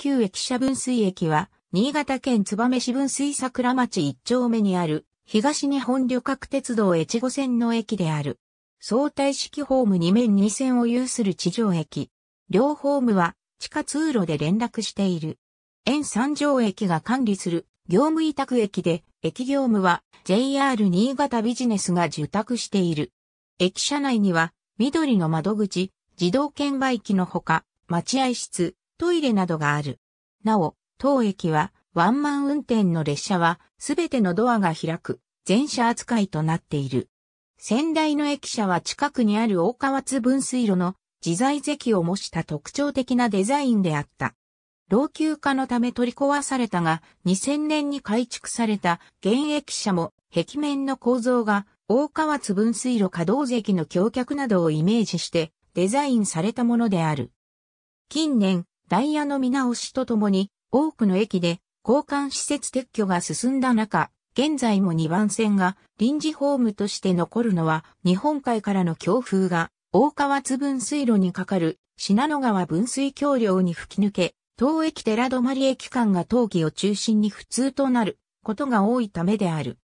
旧駅舎分水駅は、新潟県燕市分水桜町一丁目にある、東日本旅客鉄道越後線の駅である。相対式ホーム2面2線を有する地上駅。両ホームは、地下通路で連絡している。沿三条駅が管理する業務委託駅で、駅業務は JR 新潟ビジネスが受託している。駅舎内には、緑の窓口、自動券売機のほか、待合室、トイレなどがある。なお、当駅はワンマン運転の列車はすべてのドアが開く、全車扱いとなっている。仙台の駅舎は近くにある大川津分水路の自在席を模した特徴的なデザインであった。老朽化のため取り壊されたが、2000年に改築された現役舎も壁面の構造が大川津分水路稼働席の橋脚などをイメージしてデザインされたものである。近年、ダイヤの見直しとともに、多くの駅で交換施設撤去が進んだ中、現在も2番線が臨時ホームとして残るのは、日本海からの強風が大川津分水路にかかる信濃川分水橋梁に吹き抜け、当駅寺泊駅間が当期を中心に普通となることが多いためである。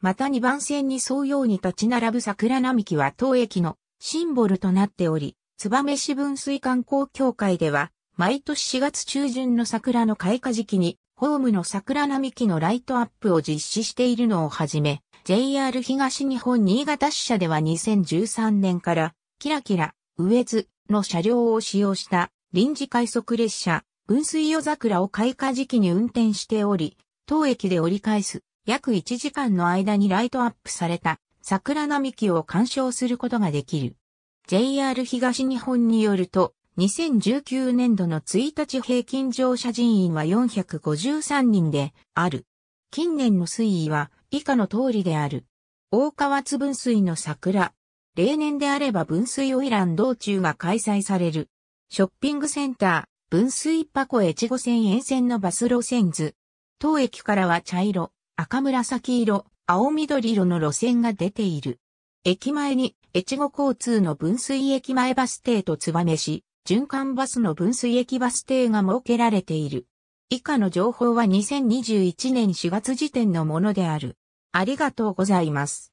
また2番線に沿うように立ち並ぶ桜並木は当駅のシンボルとなっており、燕市分水観光協会では毎年4月中旬の桜の開花時期に、ホームの桜並木のライトアップを実施しているのをはじめ、JR 東日本新潟支社では2013年から、キラキラ、エ津の車両を使用した臨時快速列車、雲水夜桜を開花時期に運転しており、当駅で折り返す約1時間の間にライトアップされた桜並木を鑑賞することができる。JR 東日本によると、2019年度の1日平均乗車人員は453人である。近年の推移は以下の通りである。大川津分水の桜。例年であれば分水オイラン道中が開催される。ショッピングセンター、分水箱越後線沿線のバス路線図。当駅からは茶色、赤紫色、青緑色の路線が出ている。駅前に、越後交通の分水駅前バス停と燕市、循環バスの分水駅バス停が設けられている。以下の情報は2021年4月時点のものである。ありがとうございます。